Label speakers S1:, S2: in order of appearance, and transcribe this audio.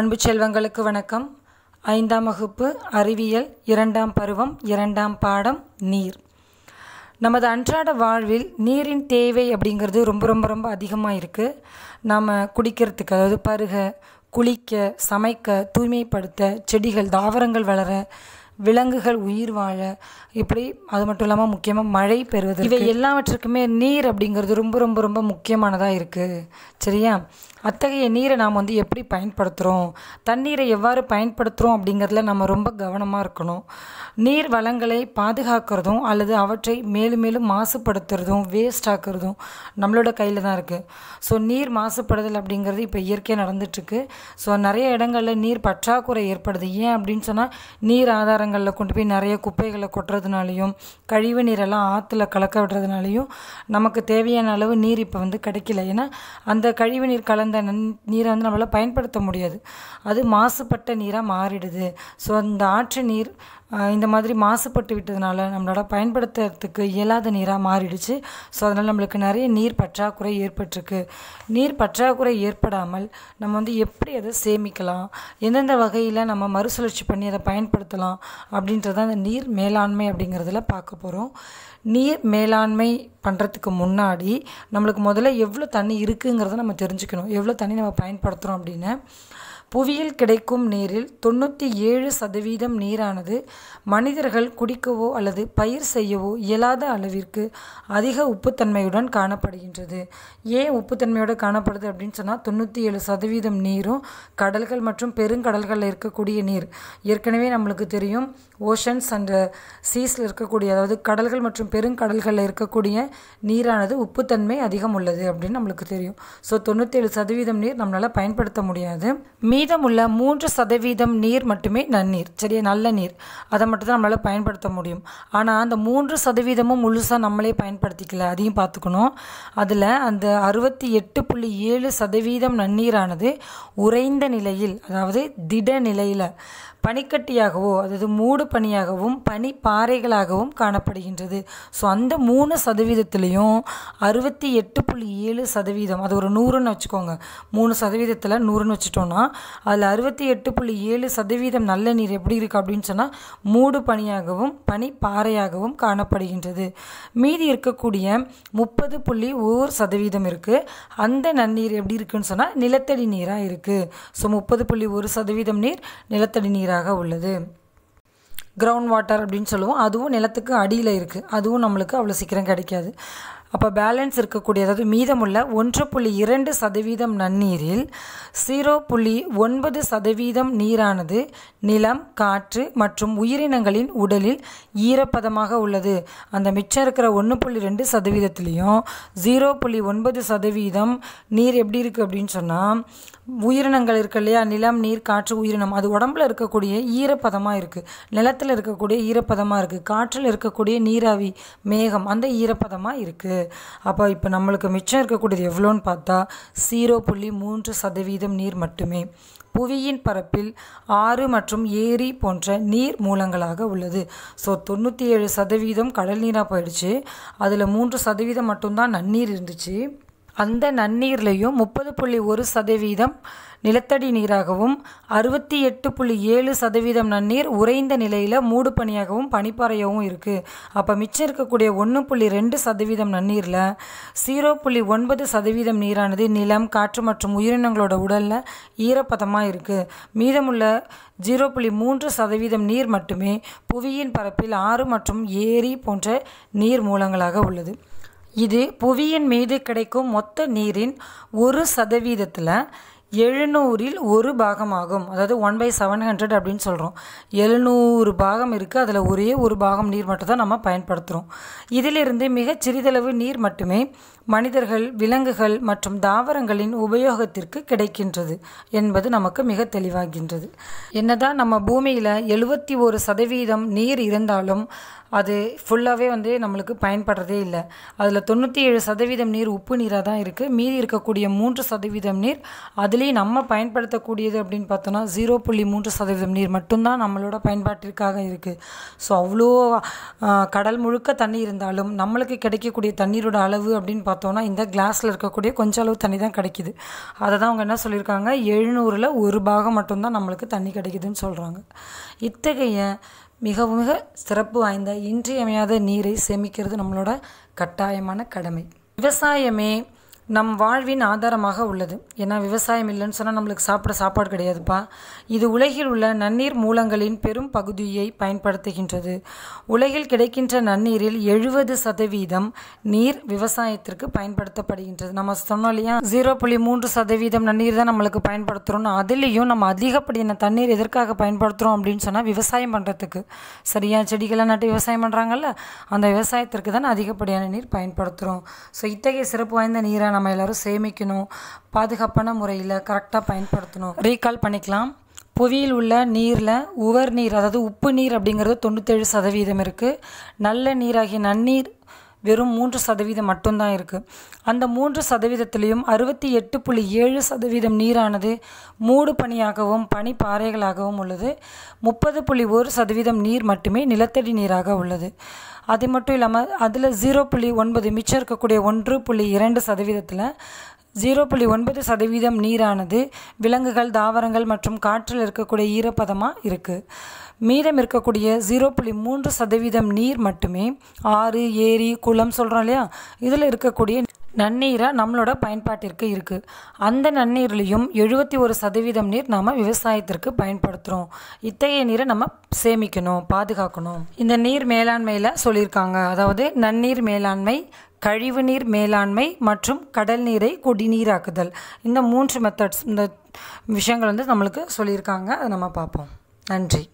S1: அன்பு செல்வங்களுக்கு வணக்கம் ஐந்தாம் வகுப்பு அறிவியல் இரண்டாம் பருவம் இரண்டாம் பாடம் நீர் நமது அன்றாட வாழ்வில் நீரின் தேவை அப்படிங்கிறது ரொம்ப ரொம்ப ரொம்ப அதிகமாக இருக்குது நாம் குடிக்கிறதுக்கு அதாவது பருக குளிக்க சமைக்க தூய்மைப்படுத்த செடிகள் தாவரங்கள் வளர விலங்குகள் உயிர் வாழ இப்படி அது மட்டும் இல்லாமல் முக்கியமாக மழை பெறுவது இவை எல்லாவற்றுக்குமே நீர் அப்படிங்கிறது ரொம்ப ரொம்ப ரொம்ப முக்கியமானதாக இருக்குது சரியா அத்தகைய நீரை நாம் வந்து எப்படி பயன்படுத்துகிறோம் தண்ணீரை எவ்வாறு பயன்படுத்துகிறோம் அப்படிங்கிறதுல நம்ம ரொம்ப கவனமாக இருக்கணும் நீர் வளங்களை பாதுகாக்கிறதும் அல்லது அவற்றை மேலும் மேலும் மாசுபடுத்துறதும் வேஸ்ட் ஆக்குறதும் நம்மளோட கையில் தான் இருக்குது ஸோ நீர் மாசுபடுதல் அப்படிங்கிறது இப்போ இயற்கையாக நடந்துட்டுருக்கு ஸோ நிறைய இடங்களில் நீர் பற்றாக்குறை ஏற்படுது ஏன் அப்படின்னு சொன்னால் நீர் ஆதாரங்கள் இடங்களில் கொண்டு போய் நிறைய குப்பைகளை கொட்டுறதுனாலையும் கழிவு நீரெல்லாம் ஆற்றுல கலக்க விடுறதுனாலையும் நமக்கு தேவையான அளவு நீர் இப்போ வந்து கிடைக்கல ஏன்னா அந்த கழிவு நீர் கலந்த நீரை வந்து நம்மளால் பயன்படுத்த முடியாது அது மாசுபட்ட நீராக மாறிடுது ஸோ அந்த ஆற்று நீர் இந்த மாதிரி மாசுபட்டு விட்டதுனால நம்மளோட பயன்படுத்துறதுக்கு இயலாத நீராக மாறிடுச்சு ஸோ அதனால் நம்மளுக்கு நிறைய நீர் பற்றாக்குறை ஏற்பட்டிருக்கு நீர் பற்றாக்குறை ஏற்படாமல் நம்ம வந்து எப்படி அதை சேமிக்கலாம் எந்தெந்த வகையில் நம்ம மறுசுழற்சி பண்ணி அதை பயன்படுத்தலாம் அப்படின்றத அந்த நீர் மேலாண்மை அப்படிங்கிறதுல பார்க்க போகிறோம் நீர் மேலாண்மை பண்ணுறதுக்கு முன்னாடி நம்மளுக்கு முதல்ல எவ்வளோ தண்ணி இருக்குங்கிறத நம்ம தெரிஞ்சுக்கணும் எவ்வளோ தண்ணி நம்ம பயன்படுத்துகிறோம் அப்படின்னு புவியில் கிடைக்கும் நீரில் தொண்ணூற்றி ஏழு சதவீதம் நீரானது மனிதர்கள் குடிக்கவோ அல்லது பயிர் செய்யவோ இயலாத அளவிற்கு அதிக உப்புத்தன்மையுடன் காணப்படுகின்றது ஏன் உப்புத்தன்மையோடு காணப்படுது அப்படின்னு சொன்னால் தொண்ணூற்றி ஏழு சதவீதம் நீரும் கடல்கள் மற்றும் பெருங்கடல்களில் இருக்கக்கூடிய நீர் ஏற்கனவே நம்மளுக்கு தெரியும் ஓஷன்ஸ் அண்ட் சீஸில் இருக்கக்கூடிய அதாவது கடல்கள் மற்றும் பெருங்கடல்களில் இருக்கக்கூடிய நீரானது உப்புத்தன்மை அதிகம் உள்ளது அப்படின்னு நம்மளுக்கு தெரியும் ஸோ தொண்ணூற்றேழு சதவீதம் நீர் நம்மளால் பயன்படுத்த முடியாது மீதமுள்ள மூன்று சதவீதம் நீர் மட்டுமே நன்னீர் சரியா நல்ல நீர் அதை மட்டும் தான் நம்மளால் பயன்படுத்த முடியும் ஆனால் அந்த மூன்று சதவீதமும் முழுசாக நம்மளே பயன்படுத்திக்கல அதையும் பார்த்துக்கணும் அதில் அந்த அறுபத்தி எட்டு புள்ளி ஏழு சதவீதம் நன்னீரானது உறைந்த நிலையில் அதாவது திட நிலையில் பனிக்கட்டியாகவோ அதாவது மூடு பனியாகவும் பனி பாறைகளாகவும் காணப்படுகின்றது ஸோ அந்த மூணு சதவீதத்துலேயும் அறுபத்தி எட்டு புள்ளி ஏழு சதவீதம் அது ஒரு நூறுன்னு வச்சுக்கோங்க மூணு சதவீதத்தில் நூறுன்னு வச்சுட்டோன்னா அதில் அறுபத்தி எட்டு புள்ளி ஏழு சதவீதம் நல்ல நீர் எப்படி இருக்குது அப்படின்னு சொன்னால் மூடு பனியாகவும் பனி பாறையாகவும் காணப்படுகின்றது மீதி இருக்கக்கூடிய முப்பது புள்ளி ஓர் சதவீதம் இருக்குது அந்த நன்னீர் எப்படி இருக்குன்னு சொன்னால் நிலத்தடி நீராக இருக்குது ஸோ முப்பது புள்ளி ஒரு சதவீதம் நீர் நிலத்தடி நீராக நீராக உள்ளது கிரவுண்ட் வாட்டர் அப்படின்னு சொல்லுவோம் அதுவும் நிலத்துக்கு அடியில் இருக்குது அதுவும் நம்மளுக்கு அவ்வளோ சீக்கிரம் கிடைக்காது அப்போ பேலன்ஸ் இருக்கக்கூடிய அதாவது மீதமுள்ள ஒன்று புள்ளி இரண்டு சதவீதம் நன்னீரில் ஜீரோ புள்ளி ஒன்பது சதவீதம் நீரானது நிலம் காற்று மற்றும் உயிரினங்களின் உடலில் ஈரப்பதமாக உள்ளது அந்த மிச்சம் இருக்கிற ஒன்று புள்ளி ரெண்டு சதவீதத்துலேயும் ஜீரோ புள்ளி ஒன்பது சதவீதம் நீர் எப்படி இருக்குது அப்படின்னு சொன்னால் உயிரினங்கள் இருக்கு இல்லையா நிலம் நீர் காற்று உயிரினம் அது உடம்புல இருக்கக்கூடிய ஈரப்பதமாக இருக்குது நிலத்தில் இருக்கக்கூடிய ஈரப்பதமாக இருக்குது காற்றில் இருக்கக்கூடிய நீராவி மேகம் அந்த ஈரப்பதமாக இருக்குது அப்போ இப்போ நம்மளுக்கு மிச்சம் இருக்கக்கூடியது எவ்வளோன்னு பார்த்தா ஜீரோ புள்ளி மூன்று சதவீதம் நீர் மட்டுமே புவியின் பரப்பில் ஆறு மற்றும் ஏரி போன்ற நீர் மூலங்களாக உள்ளது ஸோ தொண்ணூற்றி ஏழு சதவீதம் கடல் நீராக போயிடுச்சு அதில் மூன்று சதவீதம் மட்டும்தான் நன்னீர் இருந்துச்சு அந்த நன்னீர்லேயும் முப்பது புள்ளி ஒரு சதவீதம் நிலத்தடி நீராகவும் அறுபத்தி எட்டு புள்ளி ஏழு சதவீதம் நன்னீர் உறைந்த நிலையில் மூடு பனியாகவும் பனிப்பாறையாகவும் இருக்குது அப்போ மிச்சம் இருக்கக்கூடிய ஒன்று புள்ளி ரெண்டு சதவீதம் நன்னீரில் ஜீரோ புள்ளி ஒன்பது சதவீதம் நீரானது நிலம் காற்று மற்றும் உயிரினங்களோட உடலில் ஈரப்பதமாக இருக்குது மீதமுள்ள ஜீரோ புள்ளி மூன்று சதவீதம் நீர் மட்டுமே புவியின் பரப்பில் ஆறு மற்றும் ஏரி போன்ற நீர் மூலங்களாக உள்ளது இது புவியின் மீது கிடைக்கும் மொத்த நீரின் ஒரு சதவீதத்தில் எழுநூறில் ஒரு பாகமாகும் அதாவது ஒன் பை செவன் ஹண்ட்ரட் அப்படின்னு சொல்கிறோம் எழுநூறு பாகம் இருக்குது அதில் ஒரே ஒரு பாகம் நீர் மட்டும் தான் நம்ம பயன்படுத்துகிறோம் இதிலிருந்து மிகச் சிறிதளவு நீர் மட்டுமே மனிதர்கள் விலங்குகள் மற்றும் தாவரங்களின் உபயோகத்திற்கு கிடைக்கின்றது என்பது நமக்கு மிக தெளிவாகின்றது என்னதான் நம்ம பூமியில் எழுபத்தி ஒரு சதவீதம் நீர் இருந்தாலும் அது ஃபுல்லாகவே வந்து நம்மளுக்கு பயன்படுறதே இல்லை அதில் தொண்ணூற்றி ஏழு சதவீதம் நீர் உப்பு நீராக தான் இருக்குது மீதி இருக்கக்கூடிய மூன்று சதவீதம் நீர் அதில் இதுலேயே நம்ம பயன்படுத்தக்கூடியது அப்படின்னு பார்த்தோன்னா ஜீரோ புள்ளி மூன்று சதவீதம் நீர் மட்டும்தான் நம்மளோட பயன்பாட்டிற்காக இருக்குது ஸோ அவ்வளோ கடல் முழுக்க தண்ணி இருந்தாலும் நம்மளுக்கு கிடைக்கக்கூடிய தண்ணீரோட அளவு அப்படின்னு பார்த்தோன்னா இந்த கிளாஸில் இருக்கக்கூடிய கொஞ்சம் அளவு தண்ணி தான் கிடைக்கிது அதை தான் அவங்க என்ன சொல்லியிருக்காங்க எழுநூறில் ஒரு பாகம் மட்டும்தான் நம்மளுக்கு தண்ணி கிடைக்குதுன்னு சொல்கிறாங்க இத்தகைய மிக மிக சிறப்பு வாய்ந்த இன்றியமையாத நீரை சேமிக்கிறது நம்மளோட கட்டாயமான கடமை விவசாயமே நம் வாழ்வின் ஆதாரமாக உள்ளது ஏன்னா விவசாயம் இல்லைன்னு சொன்னால் நம்மளுக்கு சாப்பிட சாப்பாடு கிடையாதுப்பா இது உலகில் உள்ள நன்னீர் மூலங்களின் பெரும் பகுதியை பயன்படுத்துகின்றது உலகில் கிடைக்கின்ற நன்னீரில் எழுபது சதவீதம் நீர் விவசாயத்திற்கு பயன்படுத்தப்படுகின்றது நம்ம சொன்னோம் இல்லையா ஜீரோ புள்ளி மூன்று சதவீதம் நன்னீர் தான் நம்மளுக்கு பயன்படுத்துகிறோம்னு அதுலேயும் நம்ம அதிகப்படியான தண்ணீர் எதற்காக பயன்படுத்துகிறோம் அப்படின்னு சொன்னால் விவசாயம் பண்ணுறதுக்கு சரியாக செடிகளை நட்டு விவசாயம் பண்ணுறாங்கல்ல அந்த விவசாயத்திற்கு தான் அதிகப்படியான நீர் பயன்படுத்துகிறோம் ஸோ இத்தகைய சிறப்பு வாய்ந்த நீரான நம்ம எல்லோரும் சேமிக்கணும் பாதுகாப்பான முறையில் கரெக்டாக பயன்படுத்தணும் ரீகால் பண்ணிக்கலாம் புவியில் உள்ள நீரில் உவர் நீர் அதாவது உப்பு நீர் அப்படிங்கிறது தொண்ணூத்தேழு சதவீதம் இருக்குது நல்ல நீராகிய நன்னீர் வெறும் மூன்று சதவீதம் மட்டும்தான் இருக்குது அந்த மூன்று சதவீதத்திலையும் அறுபத்தி எட்டு புள்ளி ஏழு சதவீதம் நீரானது மூடு பனியாகவும் பனிப்பாறைகளாகவும் உள்ளது முப்பது புள்ளி ஒரு சதவீதம் நீர் மட்டுமே நிலத்தடி நீராக உள்ளது அது மட்டும் இல்லாமல் அதில் ஜீரோ புள்ளி ஒன்பது மிச்சம் இருக்கக்கூடிய ஒன்று புள்ளி இரண்டு சதவீதத்தில் ஜீரோ புள்ளி ஒன்பது சதவீதம் நீரானது விலங்குகள் தாவரங்கள் மற்றும் காற்றில் இருக்கக்கூடிய ஈரப்பதமாக இருக்குது மீதம் இருக்கக்கூடிய ஜீரோ புள்ளி மூன்று சதவீதம் நீர் மட்டுமே ஆறு ஏரி குளம் சொல்கிறோம் இல்லையா இதில் இருக்கக்கூடிய நன்னீராக நம்மளோட பயன்பாட்டிற்கு இருக்குது அந்த நன்னீர்லேயும் எழுபத்தி ஒரு சதவீதம் நீர் நாம் விவசாயத்திற்கு பயன்படுத்துகிறோம் இத்தகைய நீரை நம்ம சேமிக்கணும் பாதுகாக்கணும் இந்த நீர் மேலாண்மையில் சொல்லியிருக்காங்க அதாவது நன்னீர் மேலாண்மை கழிவுநீர் மேலாண்மை மற்றும் கடல் நீரை குடிநீராக்குதல் இந்த மூன்று மெத்தட்ஸ் இந்த விஷயங்கள் வந்து நம்மளுக்கு சொல்லியிருக்காங்க அதை நம்ம பார்ப்போம் நன்றி